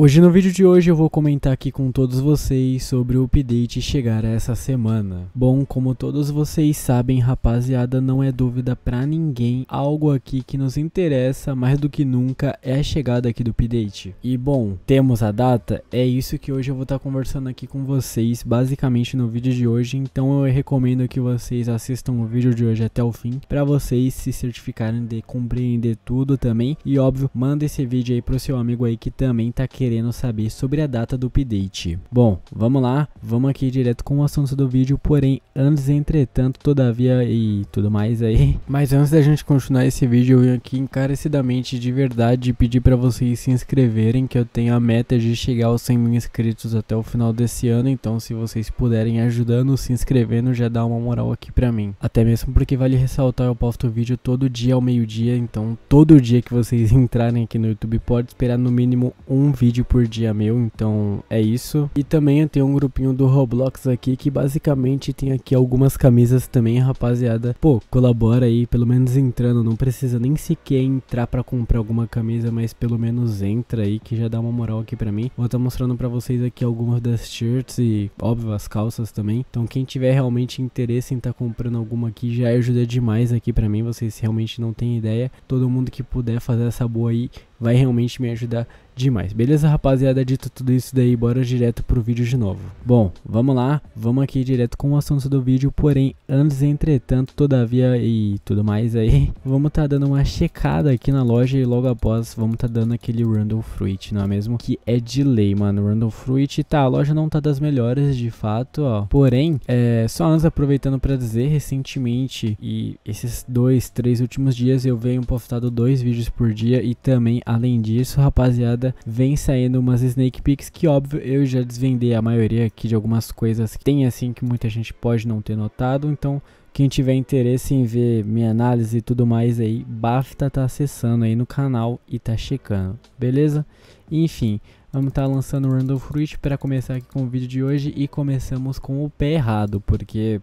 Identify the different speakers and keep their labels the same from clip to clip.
Speaker 1: Hoje no vídeo de hoje eu vou comentar aqui com todos vocês sobre o update chegar essa semana. Bom, como todos vocês sabem, rapaziada, não é dúvida para ninguém, algo aqui que nos interessa mais do que nunca é a chegada aqui do update. E bom, temos a data, é isso que hoje eu vou estar tá conversando aqui com vocês, basicamente no vídeo de hoje, então eu recomendo que vocês assistam o vídeo de hoje até o fim, para vocês se certificarem de compreender tudo também, e óbvio, manda esse vídeo aí pro seu amigo aí que também tá querendo querendo saber sobre a data do update. Bom, vamos lá, vamos aqui direto com o assunto do vídeo, porém, antes, entretanto, todavia e tudo mais aí. Mas antes da gente continuar esse vídeo, eu vim aqui encarecidamente de verdade pedir para vocês se inscreverem, que eu tenho a meta de chegar aos 100 mil inscritos até o final desse ano, então se vocês puderem ajudando, se inscrevendo, já dá uma moral aqui pra mim. Até mesmo porque vale ressaltar, eu posto vídeo todo dia ao meio-dia, então todo dia que vocês entrarem aqui no YouTube pode esperar no mínimo um vídeo vídeo por dia meu, então é isso. E também eu tenho um grupinho do Roblox aqui que basicamente tem aqui algumas camisas também, rapaziada. Pô, colabora aí, pelo menos entrando, não precisa nem sequer entrar para comprar alguma camisa, mas pelo menos entra aí que já dá uma moral aqui para mim. Vou estar tá mostrando para vocês aqui algumas das shirts e, óbvio, as calças também. Então quem tiver realmente interesse em estar tá comprando alguma aqui já ajuda demais aqui para mim, vocês realmente não têm ideia. Todo mundo que puder fazer essa boa aí vai realmente me ajudar demais. Beleza, rapaziada? Dito tudo isso daí, bora direto pro vídeo de novo. Bom, vamos lá, vamos aqui direto com o assunto do vídeo, porém, antes, entretanto, todavia e tudo mais aí, vamos tá dando uma checada aqui na loja e logo após vamos tá dando aquele Randall Fruit, não é mesmo? Que é de lei, mano, Randall Fruit, tá, a loja não tá das melhores de fato, ó, porém, é, só antes aproveitando pra dizer, recentemente e esses dois, três últimos dias eu venho postado dois vídeos por dia e também, além disso, rapaziada, temporada vem saindo umas Snake Picks que, óbvio, eu já desvendei a maioria aqui de algumas coisas que tem assim que muita gente pode não ter notado, então quem tiver interesse em ver minha análise e tudo mais aí, basta tá acessando aí no canal e tá checando, beleza? Enfim, vamos estar tá lançando o Random Fruit para começar aqui com o vídeo de hoje e começamos com o pé errado, porque,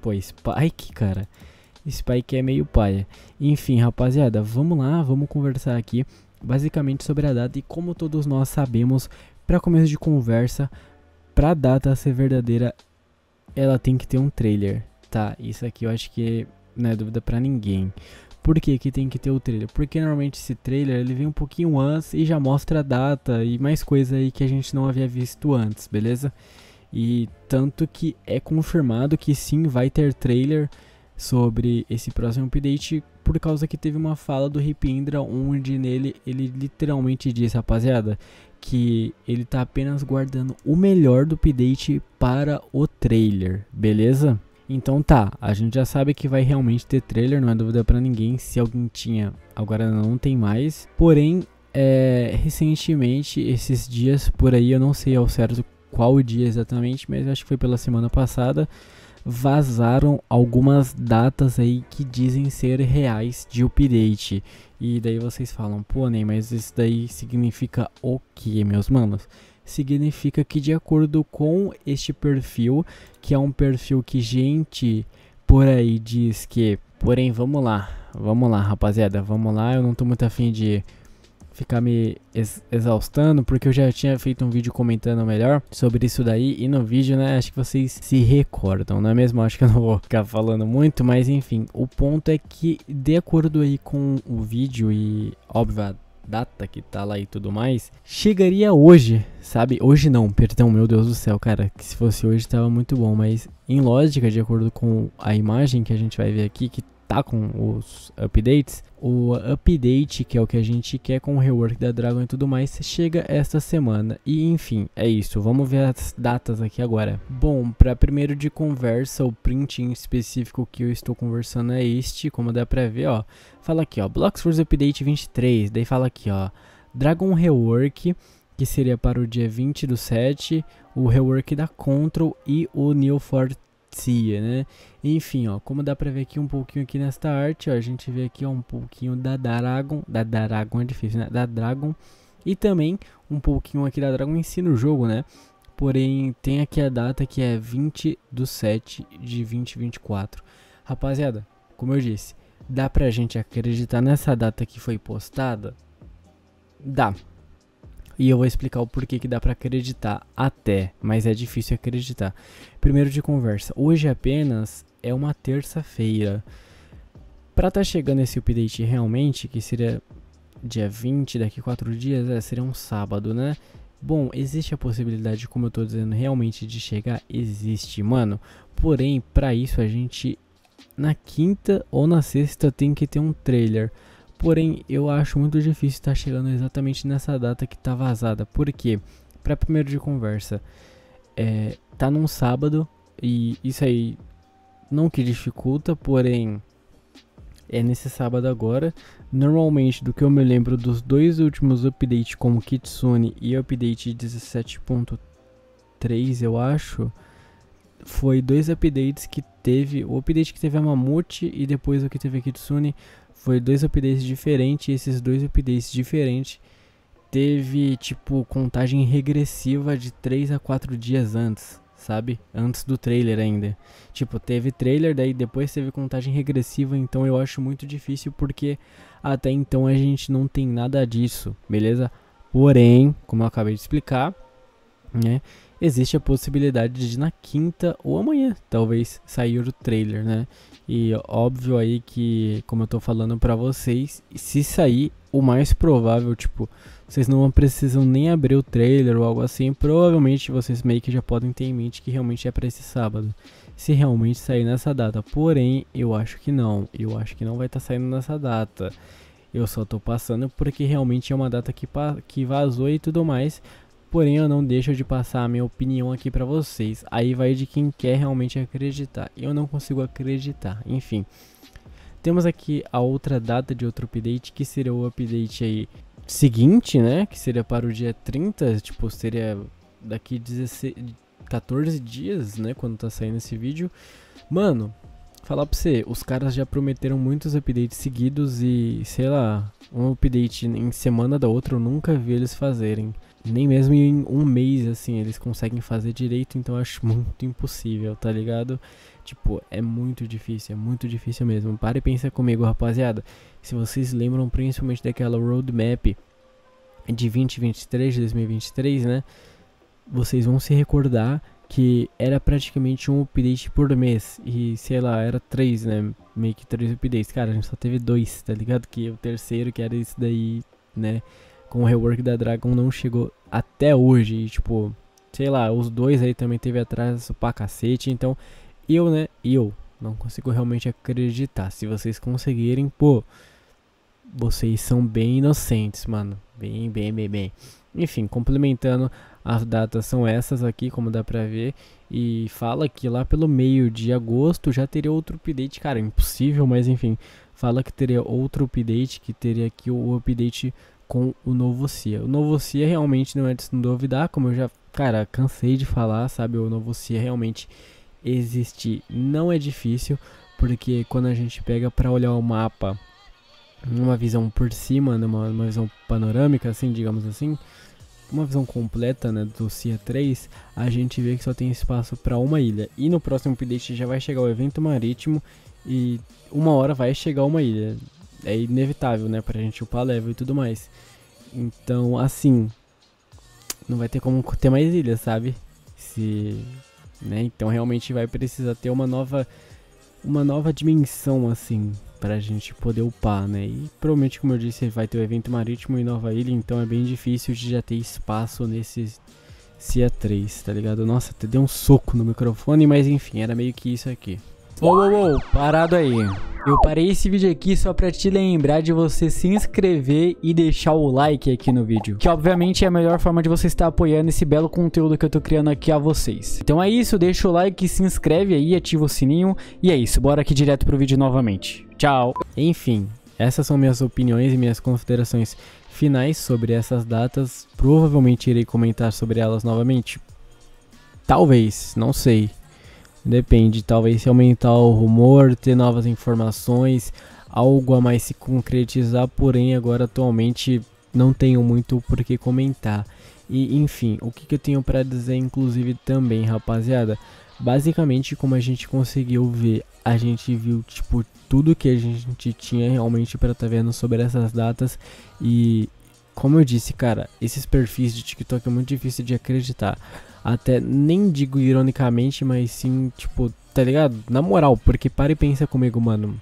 Speaker 1: pô, Spike, cara, Spike é meio paia. Enfim, rapaziada, vamos lá, vamos conversar aqui basicamente sobre a data e como todos nós sabemos, para começo de conversa, para a data ser verdadeira, ela tem que ter um trailer, tá? Isso aqui eu acho que não é dúvida para ninguém. Por que, que tem que ter o trailer? Porque normalmente esse trailer ele vem um pouquinho antes e já mostra a data e mais coisa aí que a gente não havia visto antes, beleza? E tanto que é confirmado que sim vai ter trailer sobre esse próximo update por causa que teve uma fala do Ripindra onde nele ele literalmente diz, rapaziada, que ele tá apenas guardando o melhor do update para o trailer, beleza? Então tá, a gente já sabe que vai realmente ter trailer, não é dúvida para ninguém, se alguém tinha, agora não tem mais. Porém, é, recentemente, esses dias por aí, eu não sei ao certo qual dia exatamente, mas acho que foi pela semana passada, vazaram algumas datas aí que dizem ser reais de update. E daí vocês falam, pô, Ney, mas isso daí significa o que, meus manos? Significa que, de acordo com este perfil, que é um perfil que gente por aí diz que. Porém, vamos lá, vamos lá, rapaziada, vamos lá, eu não tô muito afim de ficar me exaustando, porque eu já tinha feito um vídeo comentando melhor sobre isso daí. E no vídeo, né, acho que vocês se recordam, não é mesmo? Acho que eu não vou ficar falando muito, mas enfim, o ponto é que, de acordo aí com o vídeo e, óbvio, data que tá lá e tudo mais, chegaria hoje, sabe? Hoje não, perdão, meu Deus do céu, cara, que se fosse hoje tava muito bom, mas em lógica, de acordo com a imagem que a gente vai ver aqui, que tá com os updates, o update, que é o que a gente quer com o rework da Dragon e tudo mais, chega esta semana. E enfim, é isso. Vamos ver as datas aqui agora. Bom, para primeiro de conversa, o print em específico que eu estou conversando é este, como dá para ver, ó. Fala aqui, ó, Blocks Force Update 23, daí fala aqui, ó, Dragon Rework que seria para o dia 20 do 7, o rework da Control e o Neo fort né? Enfim, ó, como dá pra ver aqui um pouquinho aqui nesta arte, ó, a gente vê aqui ó, um pouquinho da Dragon, da Dragon é difícil, né? Da Dragon e também um pouquinho aqui da Dragon ensina o jogo, né? Porém, tem aqui a data que é 20 do 7 de 2024. Rapaziada, como eu disse, dá pra gente acreditar nessa data que foi postada? Dá. E eu vou explicar o porquê que dá para acreditar até, mas é difícil acreditar. Primeiro de conversa. Hoje apenas é uma terça-feira. Para estar tá chegando esse update realmente, que seria dia 20, daqui 4 dias, é, seria um sábado, né? Bom, existe a possibilidade, como eu tô dizendo, realmente de chegar? Existe, mano. Porém, para isso a gente na quinta ou na sexta tem que ter um trailer. Porém, eu acho muito difícil estar tá chegando exatamente nessa data que tá vazada. Por quê? Pra primeiro de conversa, é, tá num sábado e isso aí não que dificulta, porém é nesse sábado agora. Normalmente, do que eu me lembro dos dois últimos updates, como Kitsune e update 17.3, eu acho, foi dois updates que teve, o update que teve a Mamute e depois o que teve a Kitsune foi dois updates diferentes, e esses dois updates diferentes teve tipo contagem regressiva de 3 a 4 dias antes, sabe? Antes do trailer ainda. Tipo, teve trailer, daí depois teve contagem regressiva, então eu acho muito difícil porque até então a gente não tem nada disso, beleza? Porém, como eu acabei de explicar, né? existe a possibilidade de na quinta ou amanhã, talvez, sair o trailer, né? E óbvio aí que, como eu tô falando para vocês, se sair, o mais provável, tipo, vocês não precisam nem abrir o trailer ou algo assim, provavelmente vocês meio que já podem ter em mente que realmente é para esse sábado. Se realmente sair nessa data, porém, eu acho que não, eu acho que não vai estar tá saindo nessa data. Eu só tô passando porque realmente é uma data que, que vazou e tudo mais, Porém, eu não deixo de passar a minha opinião aqui para vocês. Aí vai de quem quer realmente acreditar. Eu não consigo acreditar. Enfim. Temos aqui a outra data de outro update, que seria o update aí seguinte, né? Que seria para o dia 30, tipo, seria daqui 16, 14 dias, né? Quando tá saindo esse vídeo. Mano, Falar pra você, os caras já prometeram muitos updates seguidos e, sei lá, um update em semana da outra eu nunca vi eles fazerem. Nem mesmo em um mês, assim, eles conseguem fazer direito, então eu acho muito impossível, tá ligado? Tipo, é muito difícil, é muito difícil mesmo. Para e pensa comigo, rapaziada. Se vocês lembram principalmente daquela roadmap de 2023, 2023, né? Vocês vão se recordar que era praticamente um update por mês. E sei lá, era três, né? Meio que três updates. Cara, a gente só teve dois, tá ligado? Que o terceiro, que era esse daí, né? Com o rework da Dragon, não chegou até hoje. E, tipo, sei lá, os dois aí também teve atraso pra cacete. Então, eu, né? Eu não consigo realmente acreditar. Se vocês conseguirem, pô vocês são bem inocentes, mano. Bem, bem, bem, bem. Enfim, complementando, as datas são essas aqui, como dá pra ver. E fala que lá pelo meio de agosto já teria outro update, cara, impossível, mas enfim. Fala que teria outro update, que teria aqui o update com o novo CIA. O novo CIA realmente não é de se duvidar, como eu já, cara, cansei de falar, sabe? O novo CIA realmente existe, não é difícil, porque quando a gente pega para olhar o mapa uma visão por cima, né, uma, uma visão panorâmica, assim, digamos assim, uma visão completa né, do CIA 3, a gente vê que só tem espaço para uma ilha. E no próximo update já vai chegar o evento marítimo e uma hora vai chegar uma ilha. É inevitável, né, pra gente upar level e tudo mais. Então, assim, não vai ter como ter mais ilhas, sabe? Se, né? Então realmente vai precisar ter uma nova uma nova dimensão assim para a gente poder upar, né? E provavelmente, como eu disse, vai ter o evento marítimo em Nova Ilha, então é bem difícil de já ter espaço nesse CIA 3, tá ligado? Nossa, até deu um soco no microfone, mas enfim, era meio que isso aqui. Uou, uou, uou, parado aí. Eu parei esse vídeo aqui só pra te lembrar de você se inscrever e deixar o like aqui no vídeo, que obviamente é a melhor forma de você estar apoiando esse belo conteúdo que eu tô criando aqui a vocês. Então é isso, deixa o like, se inscreve aí, ativa o sininho, e é isso, bora aqui direto pro vídeo novamente. Tchau! Enfim, essas são minhas opiniões e minhas considerações finais sobre essas datas. Provavelmente irei comentar sobre elas novamente. Talvez, não sei. Depende, talvez se aumentar o rumor, ter novas informações, algo a mais se concretizar, porém agora atualmente não tenho muito por que comentar. E enfim, o que, que eu tenho para dizer inclusive também, rapaziada? Basicamente, como a gente conseguiu ver, a gente viu tipo tudo que a gente tinha realmente para estar tá vendo sobre essas datas e como eu disse, cara, esses perfis de TikTok é muito difícil de acreditar. Até nem digo ironicamente, mas sim, tipo, tá ligado? Na moral, porque para e pensa comigo, mano.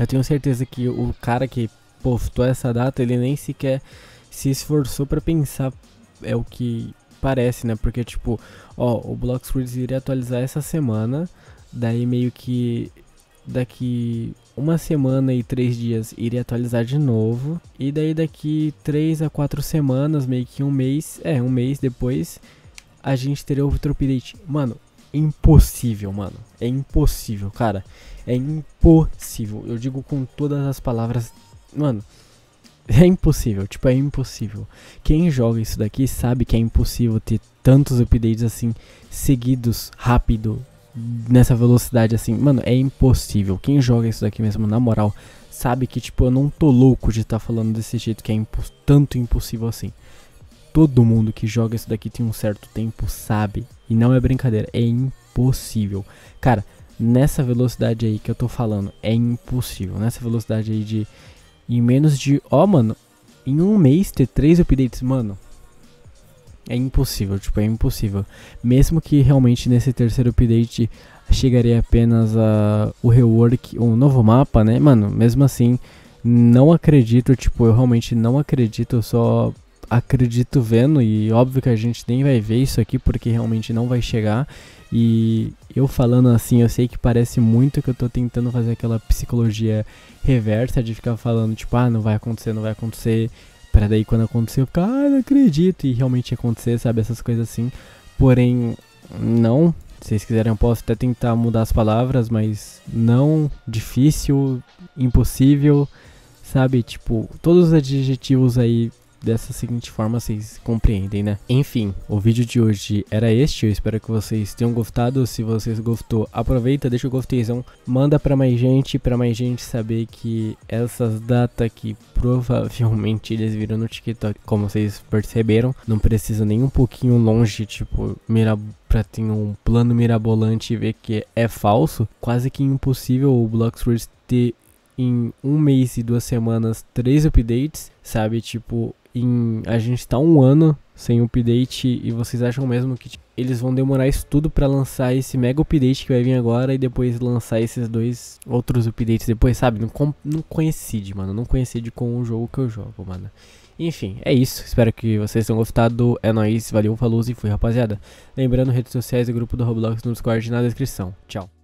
Speaker 1: Eu tenho certeza que o cara que postou essa data, ele nem sequer se esforçou para pensar é o que parece, né? Porque tipo, ó, o Blox iria atualizar essa semana, daí meio que daqui uma semana e três dias irei atualizar de novo. E daí daqui três a quatro semanas, meio que um mês, é, um mês depois, a gente teria outro update. Mano, impossível, mano. É impossível, cara. É impossível. Eu digo com todas as palavras, mano. É impossível, tipo, é impossível. Quem joga isso daqui sabe que é impossível ter tantos updates assim seguidos, rápido, nessa velocidade assim, mano, é impossível. Quem joga isso daqui mesmo, na moral, sabe que, tipo, eu não tô louco de estar tá falando desse jeito que é impo tanto impossível assim. Todo mundo que joga isso daqui tem um certo tempo, sabe. E não é brincadeira, é impossível. Cara, nessa velocidade aí que eu tô falando, é impossível. Nessa velocidade aí de. Em menos de. Ó, oh, mano, em um mês ter três updates, mano, é impossível, tipo, é impossível. Mesmo que realmente nesse terceiro update chegaria apenas a o rework, um novo mapa, né? Mano, mesmo assim, não acredito, tipo, eu realmente não acredito, eu só acredito vendo e óbvio que a gente nem vai ver isso aqui porque realmente não vai chegar. E eu falando assim, eu sei que parece muito que eu tô tentando fazer aquela psicologia reversa de ficar falando, tipo, ah, não vai acontecer, não vai acontecer. Pra daí quando acontecer eu ficar, ah, não acredito. E realmente acontecer, sabe? Essas coisas assim. Porém, não. Se vocês quiserem, eu posso até tentar mudar as palavras, mas não, difícil, impossível, sabe? Tipo, todos os adjetivos aí dessa seguinte forma vocês compreendem, né? Enfim, o vídeo de hoje era este. Eu espero que vocês tenham gostado. Se vocês gostou, aproveita, deixa o gostezão manda para mais gente, para mais gente saber que essas datas que provavelmente eles viram no TikTok, como vocês perceberam, não precisa nem um pouquinho longe, tipo, mira pra ter um plano mirabolante e ver que é falso, quase que impossível o Bloxworth ter em um mês e duas semanas três updates, sabe? Tipo, em, a gente tá um ano sem update e vocês acham mesmo que tipo, eles vão demorar isso tudo para lançar esse mega update que vai vir agora e depois lançar esses dois outros updates depois, sabe? Não, com, não coincide, mano. Não coincide com o jogo que eu jogo, mano. Enfim, é isso. Espero que vocês tenham gostado. É nóis, valeu, falou e fui, rapaziada. Lembrando, redes sociais e grupo do Roblox no Discord na descrição. Tchau.